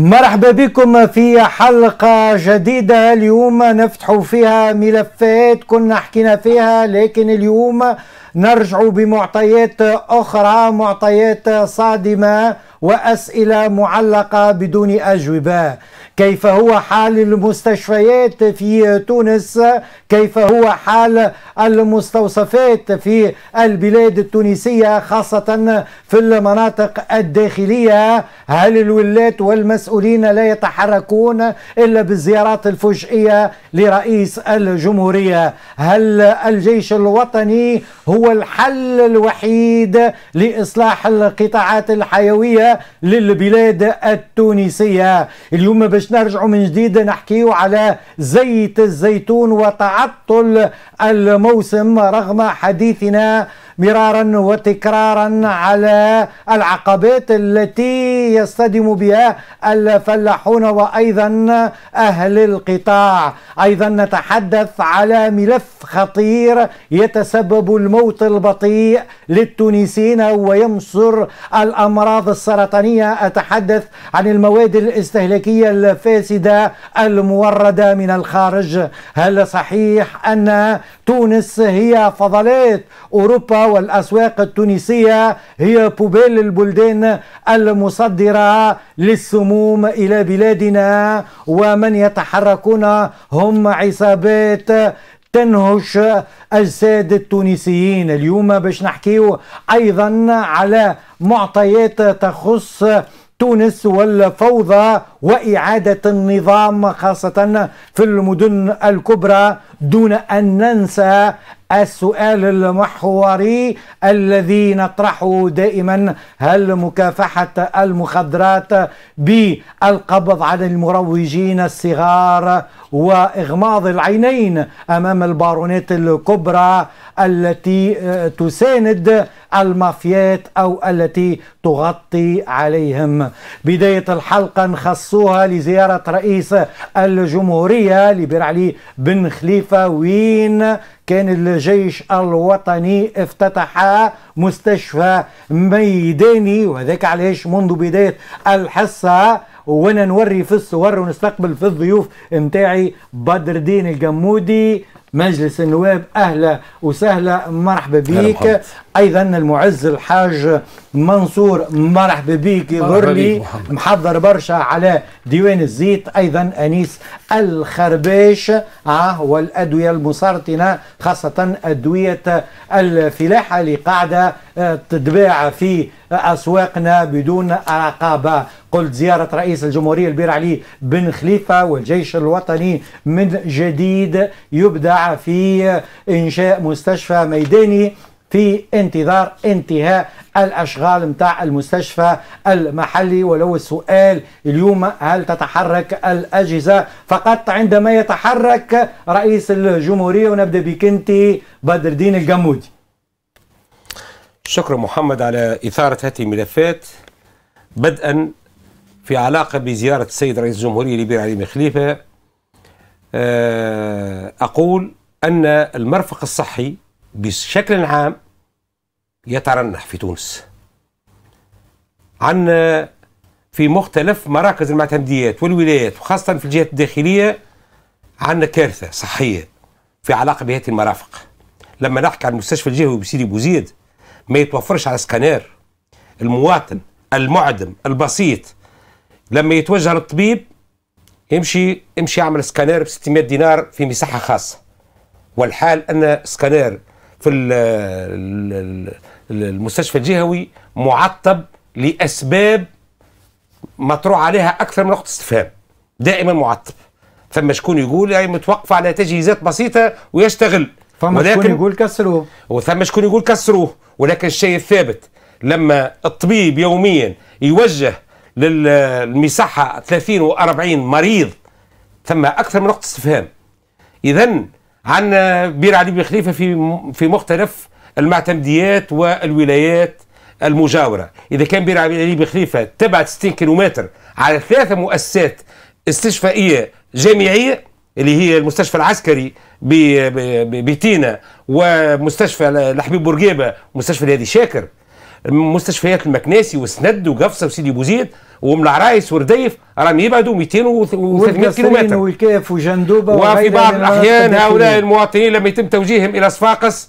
مرحبا بكم في حلقة جديدة اليوم نفتح فيها ملفات كنا حكينا فيها لكن اليوم نرجع بمعطيات أخرى معطيات صادمة وأسئلة معلقة بدون أجوبة كيف هو حال المستشفيات في تونس كيف هو حال المستوصفات في البلاد التونسية خاصة في المناطق الداخلية هل الولاة والمسؤولين لا يتحركون إلا بالزيارات الفجئية لرئيس الجمهورية هل الجيش الوطني هو الحل الوحيد لإصلاح القطاعات الحيوية للبلاد التونسية اليوم باش باش نرجعوا من جديد نحكيو على زيت الزيتون وتعطل الموسم رغم حديثنا مرارا وتكرارا على العقبات التي يصطدم بها الفلاحون وأيضا أهل القطاع أيضا نتحدث على ملف خطير يتسبب الموت البطيء للتونسيين ويمصر الأمراض السرطانية أتحدث عن المواد الاستهلاكية الفاسدة الموردة من الخارج هل صحيح أن تونس هي فضلات أوروبا والأسواق التونسية هي بوبيل البلدان المصدرة للسموم إلى بلادنا ومن يتحركون هم عصابات تنهش اجساد التونسيين اليوم باش نحكيو ايضا على معطيات تخص تونس والفوضى وإعادة النظام خاصة في المدن الكبرى دون أن ننسى السؤال المحوري الذي نطرحه دائما هل مكافحة المخدرات بالقبض على المروجين الصغار وإغماض العينين أمام البارونات الكبرى التي تساند المافيات أو التي تغطي عليهم بداية الحلقة نخص خصوها لزيارة رئيس الجمهورية لبير علي بن خليفة وين كان الجيش الوطني افتتح مستشفى ميداني وهذاك علاش منذ بداية الحصة وانا نوري في الصور ونستقبل في الضيوف نتاعي بدر الدين الجمودي مجلس النواب اهلا وسهلا مرحبا بك ايضا المعز الحاج منصور مرحبا بك يظهر محضر برشا على ديوان الزيت ايضا انيس الخرباش اه والادويه المسرطنه خاصه ادويه الفلاحه اللي قاعده آه، تتباع في اسواقنا بدون رقابه قلت زيارة رئيس الجمهورية البير علي بن خليفة والجيش الوطني من جديد يبدع في إنشاء مستشفى ميداني في انتظار انتهاء الاشغال متاع المستشفى المحلي ولو السؤال اليوم هل تتحرك الاجهزه فقط عندما يتحرك رئيس الجمهوريه ونبدا بك انت بدر الدين القمودي. شكرا محمد على اثاره هذه الملفات بدءا في علاقة بزيارة السيد رئيس الجمهورية لبير علي بن خليفة آه، أقول أن المرفق الصحي بشكل عام يترنح في تونس عن آه، في مختلف مراكز المعتمديات والولايات وخاصة في الجهات الداخلية عندنا كارثة صحية في علاقة بهذه المرافق لما نحكي عن المستشفى الجهوي بسيدي بوزيد ما يتوفرش على سكانير المواطن المعدم البسيط لما يتوجه للطبيب يمشي يمشي يعمل سكانير ب 600 دينار في مساحه خاصه والحال ان سكانير في المستشفى الجهوي معطب لاسباب مطروح عليها اكثر من نقطه استفهام دائما معطب ثم شكون يقول يعني متوقف على تجهيزات بسيطه ويشتغل فما شكون يقول كسروه وثم شكون يقول كسروه ولكن الشيء الثابت لما الطبيب يوميا يوجه للمساحة 30 و 40 مريض ثم أكثر من نقطة استفهام إذا عن بير علي بن خليفة في في مختلف المعتمديات والولايات المجاورة إذا كان بير علي بن خليفة تبعد 60 كيلومتر على ثلاثة مؤسسات استشفائية جامعية اللي هي المستشفى العسكري بتينا ومستشفى الحبيب بورقيبة ومستشفى الهادي شاكر مستشفيات المكناسي والسند وقفصه وسيدي بوزيد ومن العرايس ورديف راهم يبعدوا 200 و300 كيلومتر والكاف وجندوبه وفي بعض الاحيان هؤلاء المواطنين لما يتم توجيههم الى صفاقس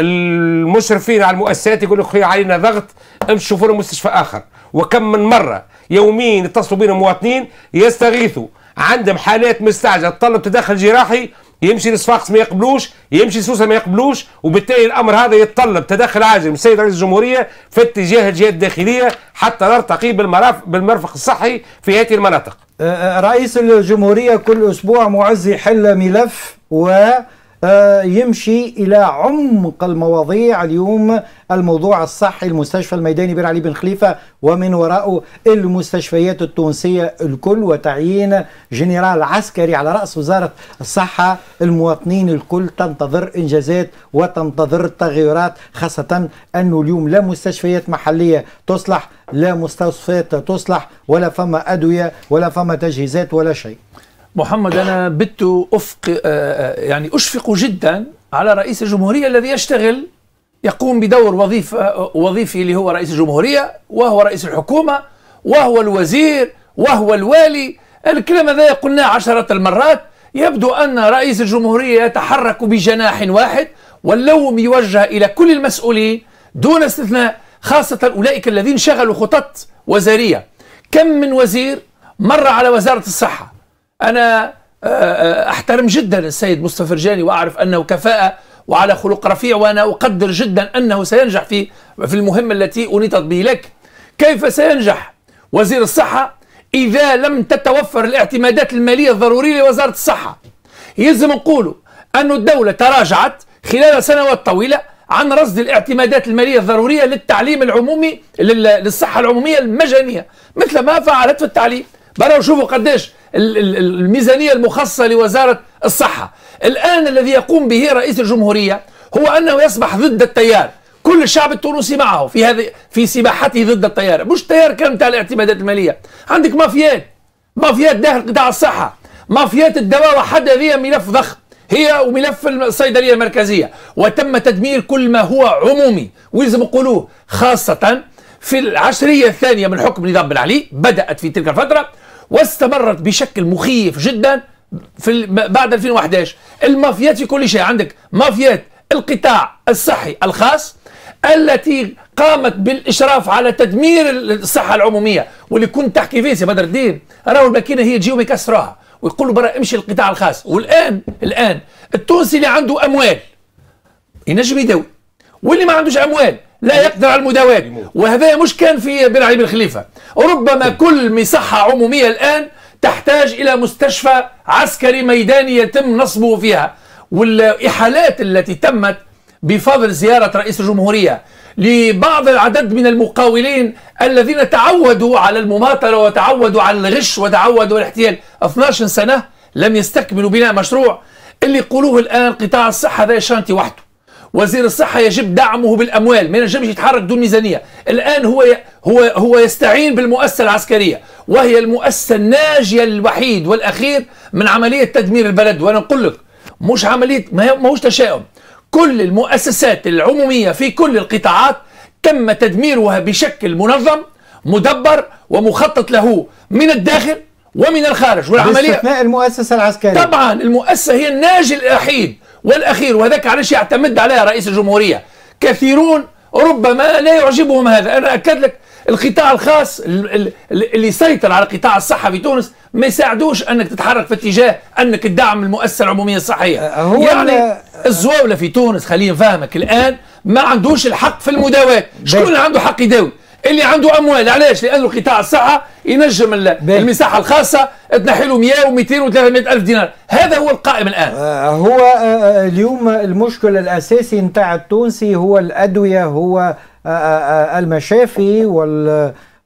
المشرفين على المؤسسات يقول لك علينا ضغط امشوا شوفوا مستشفى اخر وكم من مره يوميا يتصلوا بنا مواطنين يستغيثوا عندهم حالات مستعجله تطلب تدخل جراحي يمشي لصفاقس ما يقبلوش يمشي لسوسه ما يقبلوش وبالتالي الامر هذا يتطلب تدخل عاجل من السيد رئيس الجمهوريه في اتجاه الجهات الداخليه حتى نرتقي بالمرفق الصحي في هذه المناطق أه، أه، رئيس الجمهوريه كل اسبوع معز يحل ملف و آه، يمشي إلى عمق المواضيع اليوم الموضوع الصحي المستشفى الميداني بير علي بن خليفة ومن وراءه المستشفيات التونسية الكل وتعيين جنرال عسكري على رأس وزارة الصحة المواطنين الكل تنتظر إنجازات وتنتظر تغيرات خاصة أنه اليوم لا مستشفيات محلية تصلح لا مستوصفات تصلح ولا فما أدوية ولا فما تجهيزات ولا شيء محمد أنا بدت أفق آه، آه، يعني أشفق جدا على رئيس الجمهورية الذي يشتغل يقوم بدور وظيفة آه، وظيفي اللي هو رئيس الجمهورية وهو رئيس الحكومة وهو الوزير وهو الوالي الكلام هذا قلناه عشرة المرات يبدو أن رئيس الجمهورية يتحرك بجناح واحد واللوم يوجه إلى كل المسؤولين دون استثناء خاصة أولئك الذين شغلوا خطط وزارية كم من وزير مر على وزارة الصحة أنا آه، آه، أحترم جدا السيد مصطفى فرجاني وأعرف أنه كفاءة وعلى خلق رفيع وأنا أقدر جدا أنه سينجح في في المهمة التي أنيطت به لك كيف سينجح وزير الصحة إذا لم تتوفر الاعتمادات المالية الضرورية لوزارة الصحة يلزم نقولوا أن الدولة تراجعت خلال سنوات طويلة عن رصد الاعتمادات المالية الضرورية للتعليم العمومي للصحة العمومية المجانية مثل ما فعلت في التعليم برا وشوفوا قداش الميزانية المخصصة لوزارة الصحة الآن الذي يقوم به رئيس الجمهورية هو أنه يصبح ضد التيار كل الشعب التونسي معه في هذه في سباحته ضد التيار مش تيار كان تاع الاعتمادات المالية عندك مافيات مافيات داخل قطاع الصحة مافيات الدواء وحدها هي ملف ضخم هي وملف الصيدلية المركزية وتم تدمير كل ما هو عمومي ويلزم قلوه خاصة في العشرية الثانية من حكم نظام بن علي بدأت في تلك الفترة واستمرت بشكل مخيف جدا في بعد 2011 المافيات في كل شيء عندك مافيات القطاع الصحي الخاص التي قامت بالاشراف على تدمير الصحه العموميه واللي كنت تحكي فيه سي بدر الدين راهو الماكينه هي تجيهم يكسروها ويقولوا برا امشي للقطاع الخاص والان الان التونسي اللي عنده اموال ينجم يداوي واللي ما عندوش اموال لا يعني يقدر على المداواة وهذا مش كان في بن علي بن خليفة ربما كل مساحة عمومية الآن تحتاج إلى مستشفى عسكري ميداني يتم نصبه فيها والإحالات التي تمت بفضل زيارة رئيس الجمهورية لبعض العدد من المقاولين الذين تعودوا على المماطلة وتعودوا على الغش وتعودوا على الاحتيال 12 سنة لم يستكملوا بناء مشروع اللي يقولوه الآن قطاع الصحة هذا شانتي وحده وزير الصحه يجب دعمه بالاموال ما ينجمش يتحرك دون ميزانيه الان هو هو هو يستعين بالمؤسسه العسكريه وهي المؤسسه الناجيه الوحيد والاخير من عمليه تدمير البلد وانا اقول لك مش عمليه ماهوش تشاؤم كل المؤسسات العموميه في كل القطاعات تم تدميرها بشكل منظم مدبر ومخطط له من الداخل ومن الخارج والعمليه باستثناء المؤسسه العسكريه طبعا المؤسسه هي الناجي الوحيد والاخير وذاك علاش يعتمد عليها رئيس الجمهوريه كثيرون ربما لا يعجبهم هذا انا اكد لك القطاع الخاص اللي سيطر على قطاع الصحه في تونس ما يساعدوش انك تتحرك في اتجاه انك تدعم المؤسسه العموميه الصحيه أه، هو يعني الزواوله في تونس خلينا نفهمك الان ما عندوش الحق في المداواه شكون اللي عنده حق يداوي اللي عنده اموال علاش لانه قطاع الصحه ينجم المساحه الخاصه تنحي له 100 و200 و300 الف دينار هذا هو القائم الان آه، هو آه، آه، اليوم المشكل الاساسي نتاع التونسي هو الادويه هو المشافي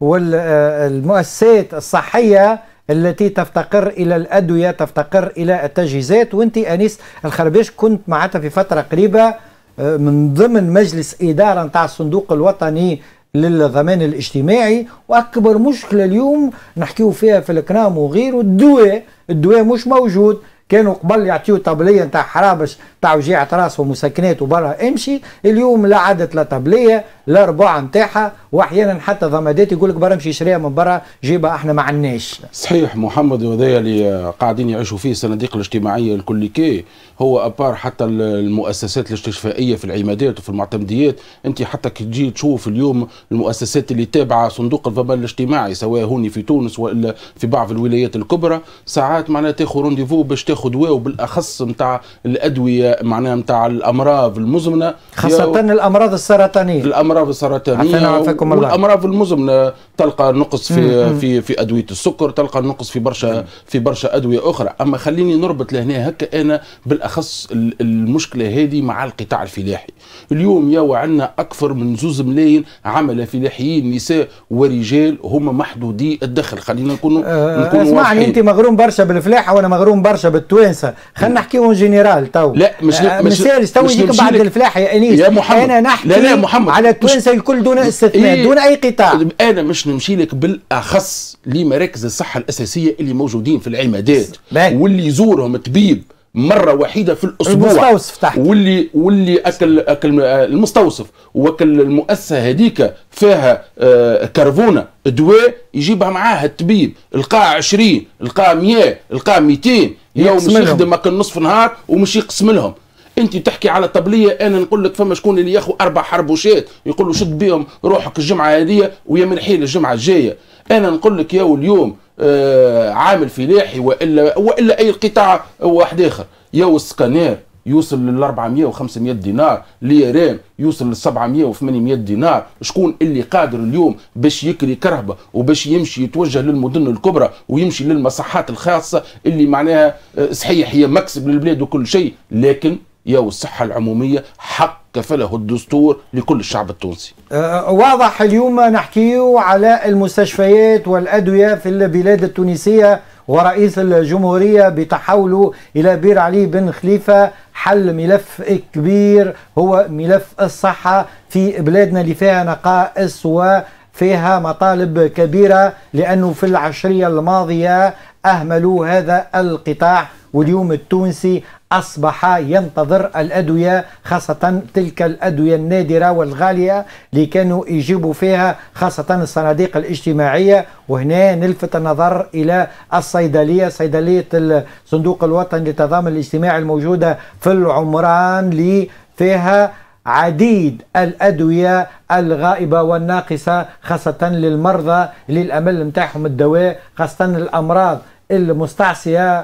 والمؤسسات الصحيه التي تفتقر الى الادويه تفتقر الى التجهيزات وانت انيس الخربيش كنت معناتها في فتره قريبه من ضمن مجلس إدارة نتاع الصندوق الوطني للضمان الاجتماعي واكبر مشكله اليوم نحكيو فيها في الكرام وغيره الدواء الدواء مش موجود كانوا قبل يعطيو طبليه نتاع حرابش تاع وجيعة راس ومسكنات وبرا امشي اليوم لا عادت لا طبليه الاربعة نتاعها واحيانا حتى ضمادات يقول لك برمشي يشريها من برا جيبها احنا ما عناش. صحيح محمد وذايا اللي قاعدين يعيشوا فيه الصناديق الاجتماعيه الكل كي هو ابار حتى المؤسسات الاستشفائيه في العمادات وفي المعتمديات انت حتى كي تجي تشوف اليوم المؤسسات اللي تابعه صندوق الضمان الاجتماعي سواء هوني في تونس والا في بعض الولايات الكبرى ساعات معناها تاخذ رونديفو باش تاخذ دواء وبالاخص نتاع الادويه معناها نتاع الامراض المزمنه خاصه الامراض السرطانيه الامراض الامراض السرطانيه والامراض المزمنه آه، تلقى نقص في في في ادويه السكر تلقى نقص في برشا في برشا ادويه اخرى اما خليني نربط لهنا هكا انا بالاخص المشكله هذه مع القطاع الفلاحي اليوم ياو عندنا اكثر من زوز ملايين عمل فلاحيين نساء ورجال هما محدودي الدخل خلينا نكونوا أه, آه، اسمعني انت مغروم برشا بالفلاحه وانا مغروم برشا بالتوانسه خلينا اون جينيرال تو لا مش آه، مش, مش, مش, مش تو يجيك بعد الفلاحه يا انيس يا محمد انا نحكي لا لا محمد على التوانسه الكل دون إيه، استثناء إيه دون اي قطاع انا مش نمشي لك بالاخص لمراكز الصحه الاساسيه اللي موجودين في العمادات واللي يزورهم الطبيب مره وحيده في الاسبوع المستوصف تحت واللي واللي اكل اكل آه، المستوصف واكل المؤسسه هذيك فيها آه، كرفونه دواء يجيبها معاه الطبيب القاع 20 القاع 100 القاع 200 يوم مش يخدم نصف نهار ومش يقسم لهم انت تحكي على طبليه انا نقول لك فما شكون اللي ياخذ اربع حربوشات يقول له شد بيهم روحك الجمعه هذه ويا من حين الجمعه الجايه انا نقول لك يا اليوم آه عامل فلاحي والا والا اي قطاع واحد اخر يا السكانير يوصل لل 400 و500 دينار ليران يوصل لل 700 و800 دينار شكون اللي قادر اليوم باش يكري كرهبه وباش يمشي يتوجه للمدن الكبرى ويمشي للمصحات الخاصه اللي معناها آه، صحيح هي مكسب للبلاد وكل شيء لكن يا والصحة العمومية حق كفله الدستور لكل الشعب التونسي آه، واضح اليوم نحكيه على المستشفيات والأدوية في البلاد التونسية ورئيس الجمهورية بتحوله إلى بير علي بن خليفة حل ملف كبير هو ملف الصحة في بلادنا اللي فيها نقائص وفيها مطالب كبيرة لأنه في العشرية الماضية أهملوا هذا القطاع واليوم التونسي أصبح ينتظر الأدوية خاصة تلك الأدوية النادرة والغالية اللي كانوا يجيبوا فيها خاصة الصناديق الاجتماعية وهنا نلفت النظر إلى الصيدلية صيدلية الصندوق الوطني للتضامن الاجتماعي الموجودة في العمران اللي فيها عديد الأدوية الغائبة والناقصة خاصة للمرضى اللي الأمل نتاعهم الدواء خاصة الأمراض المستعصية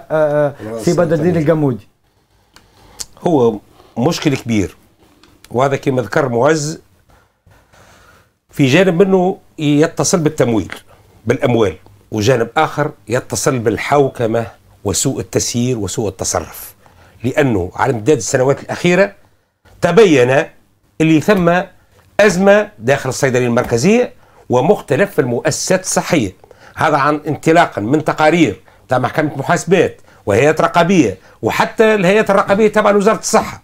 سي بدر الدين القمودي هو مشكل كبير وهذا كما ذكر معز في جانب منه يتصل بالتمويل بالاموال وجانب اخر يتصل بالحوكمه وسوء التسيير وسوء التصرف لانه على مداد السنوات الاخيره تبين اللي ثم ازمه داخل الصيدليه المركزيه ومختلف المؤسسات الصحيه هذا عن انطلاقا من تقارير تاع محكمه محاسبات وهيئات رقابية وحتى الهيئات الرقابية تبع وزارة الصحة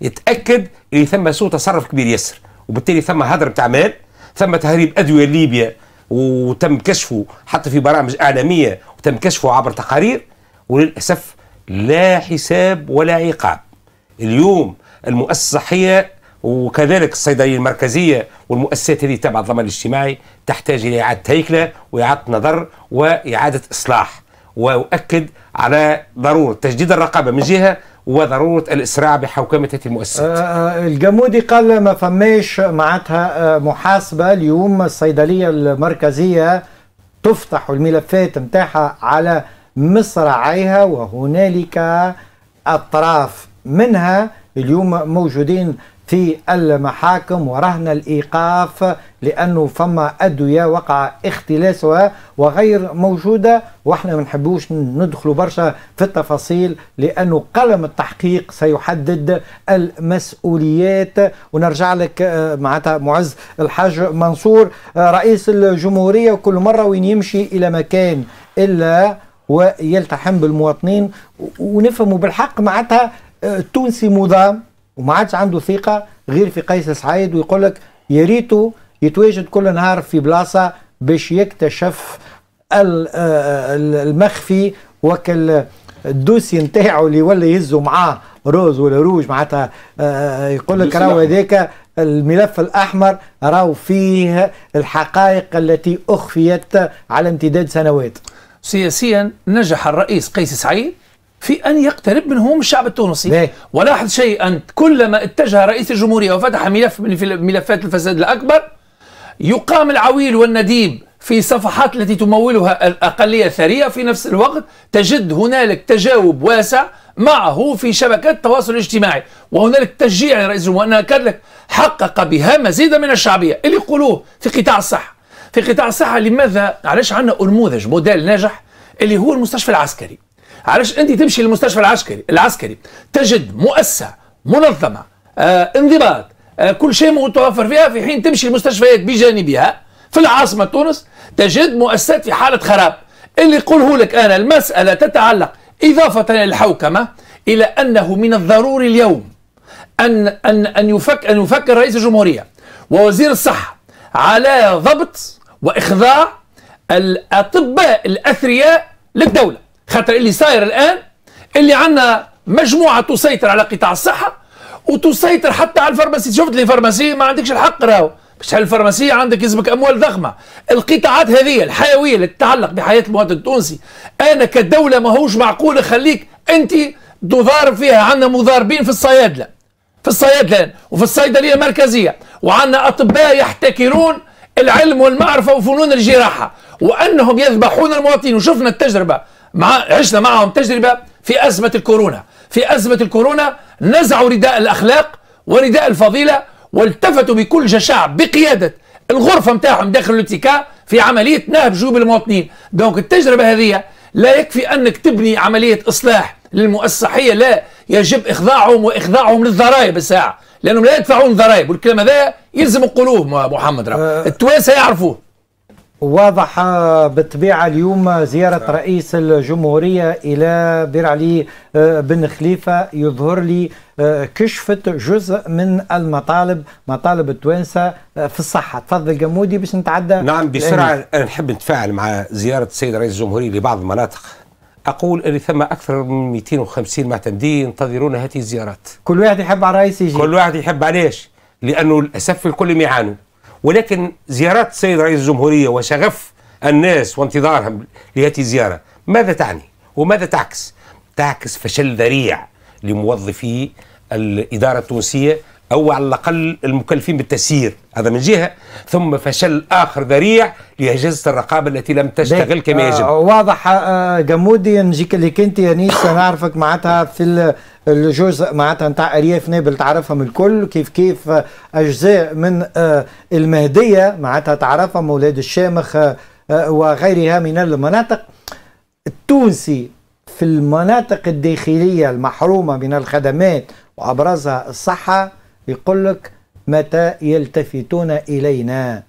يتأكد اللي ثم سوء تصرف كبير ياسر وبالتالي ثم هدر بتاع مال ثم تهريب أدوية ليبيا وتم كشفه حتى في برامج إعلامية وتم كشفه عبر تقارير وللأسف لا حساب ولا عقاب اليوم المؤسسة الصحية وكذلك الصيدليه المركزيه والمؤسسات هذه تبع الضمان الاجتماعي تحتاج الى اعاده هيكله واعاده نظر واعاده اصلاح واؤكد على ضروره تشديد الرقابه من جهه وضروره الاسراع بحوكمه هذه المؤسسات. آه، آه، الجمودي قال ما فماش معناتها آه، محاسبه اليوم الصيدليه المركزيه تفتح الملفات نتاعها على مصراعيها وهنالك اطراف منها اليوم موجودين في المحاكم ورهن الإيقاف لأنه فما أدوية وقع اختلاسها وغير موجودة وإحنا ما نحبوش ندخلوا برشا في التفاصيل لأنه قلم التحقيق سيحدد المسؤوليات ونرجع لك آه، معناتها معز الحاج منصور آه، رئيس الجمهورية كل مرة وين يمشي إلى مكان إلا ويلتحم بالمواطنين ونفهموا بالحق معناتها آه، تونسي مضام وما عادش عنده ثقه غير في قيس سعيد ويقول لك يا ريته يتواجد كل نهار في بلاصه باش يكتشف المخفي وكال الدوسي نتاعو اللي ولا يهزوا معاه روز ولا روج معناتها آه، آه، يقول لك راهو هذاك الملف الاحمر راهو فيه الحقائق التي اخفيت على امتداد سنوات سياسيا نجح الرئيس قيس سعيد في أن يقترب من هموم الشعب التونسي ليه؟ ولاحظ شيئا كلما اتجه رئيس الجمهورية وفتح ملف من ملفات الفساد الأكبر يقام العويل والنديب في صفحات التي تمولها الأقلية الثرية في نفس الوقت تجد هنالك تجاوب واسع معه في شبكات التواصل الاجتماعي وهنالك تشجيع لرئيس الجمهورية أنها كان حقق بها مزيدا من الشعبية اللي يقولوه في قطاع الصحة في قطاع الصحة لماذا علاش عندنا أنموذج موديل ناجح اللي هو المستشفى العسكري علاش انت تمشي للمستشفى العسكري العسكري تجد مؤسسه منظمه آه انضباط آه كل شيء متوفر فيها في حين تمشي المستشفيات بجانبها في العاصمه تونس تجد مؤسسات في حاله خراب اللي يقوله لك انا المساله تتعلق اضافه للحوكمه الى انه من الضروري اليوم ان ان ان يفكر ان يفكر رئيس الجمهوريه ووزير الصحه على ضبط واخضاع الاطباء الاثرياء للدوله خاطر اللي صاير الآن اللي عندنا مجموعة تسيطر على قطاع الصحة وتسيطر حتى على الفارماسي شفت لي فارماسي ما عندكش الحق راهو باش الفارماسية عندك يلزمك أموال ضخمة القطاعات هذه الحيوية اللي تتعلق بحياة المواطن التونسي أنا كدولة ماهوش معقول خليك أنت تضارب فيها عندنا مضاربين في الصيادلة في الصيادلة وفي الصيدلية المركزية وعندنا أطباء يحتكرون العلم والمعرفة وفنون الجراحة وأنهم يذبحون المواطنين وشفنا التجربة مع عشنا معهم تجربة في أزمة الكورونا في أزمة الكورونا نزعوا رداء الأخلاق ورداء الفضيلة والتفتوا بكل جشع بقيادة الغرفة متاعهم داخل الاتكاء في عملية نهب جوب المواطنين دونك التجربة هذه لا يكفي أنك تبني عملية إصلاح للمؤسسة لا يجب إخضاعهم وإخضاعهم للضرائب الساعة لأنهم لا يدفعون ضرائب والكلام هذا يلزم قلوب محمد راه التوانسة يعرفوه واضح بالطبيعة اليوم زيارة صح. نعم. رئيس الجمهورية إلى بير علي آه، بن خليفة يظهر لي آه، كشفت جزء من المطالب مطالب التوانسة آه، في الصحة تفضل جمودي باش نتعدى نعم بسرعة أنا نحب نتفاعل مع زيارة السيد رئيس الجمهورية لبعض المناطق أقول أن ثم أكثر من 250 معتمدين ينتظرون هذه الزيارات كل واحد يحب على رئيس يجي كل واحد يحب عليش لأنه الأسف الكل يعانوا ولكن زيارات السيد رئيس الجمهورية وشغف الناس وانتظارهم لهذه الزيارة ماذا تعني وماذا تعكس تعكس فشل ذريع لموظفي الإدارة التونسية أو على الأقل المكلفين بالتسيير هذا من جهة ثم فشل آخر ذريع لأجهزة الرقابة التي لم تشتغل كما يجب آه واضح آه, آه، جمودي نجيك لك أنت يا نيس نعرفك معناتها في الجزء معناتها نتاع ارياف نابل تعرفهم الكل كيف كيف اجزاء من آه، المهديه معناتها تعرفهم اولاد الشامخ آه، آه، وغيرها من المناطق التونسي في المناطق الداخليه المحرومه من الخدمات وابرزها الصحه يقول لك متى يلتفتون الينا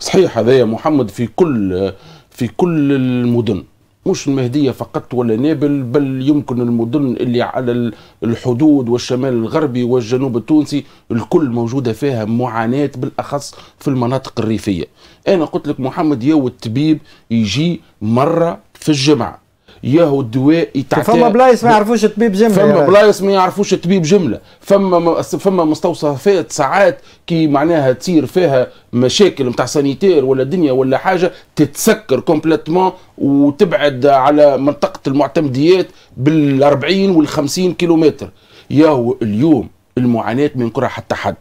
صحيح هذا يا محمد في كل في كل المدن مش المهديه فقط ولا نابل بل يمكن المدن اللي على الحدود والشمال الغربي والجنوب التونسي الكل موجوده فيها معاناه بالاخص في المناطق الريفيه انا قلت لك محمد ياو الطبيب يجي مره في الجمعه ياهو الدواء يتعتاد فما بلايص ما يعرفوش الطبيب جمله فما بلايص ما يعرفوش الطبيب جمله فما فما مستوصفات ساعات كي معناها تصير فيها مشاكل نتاع سانيتير ولا دنيا ولا حاجه تتسكر كومبليتمون وتبعد على منطقه المعتمديات بال 40 وال 50 كيلومتر ياهو اليوم المعاناه من كره حتى حد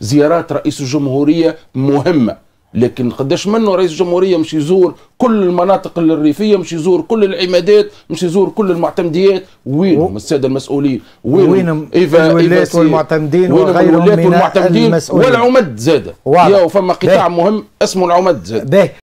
زيارات رئيس الجمهوريه مهمه لكن قداش منه رئيس الجمهوريه مش يزور كل المناطق الريفيه مش يزور كل العمادات مش يزور كل المعتمديات وينهم الساده المسؤولين وينهم إيفا الولاة والمعتمدين وغيرهم من المسؤولين والعمد زاده يا فما قطاع مهم اسمه العمد زاده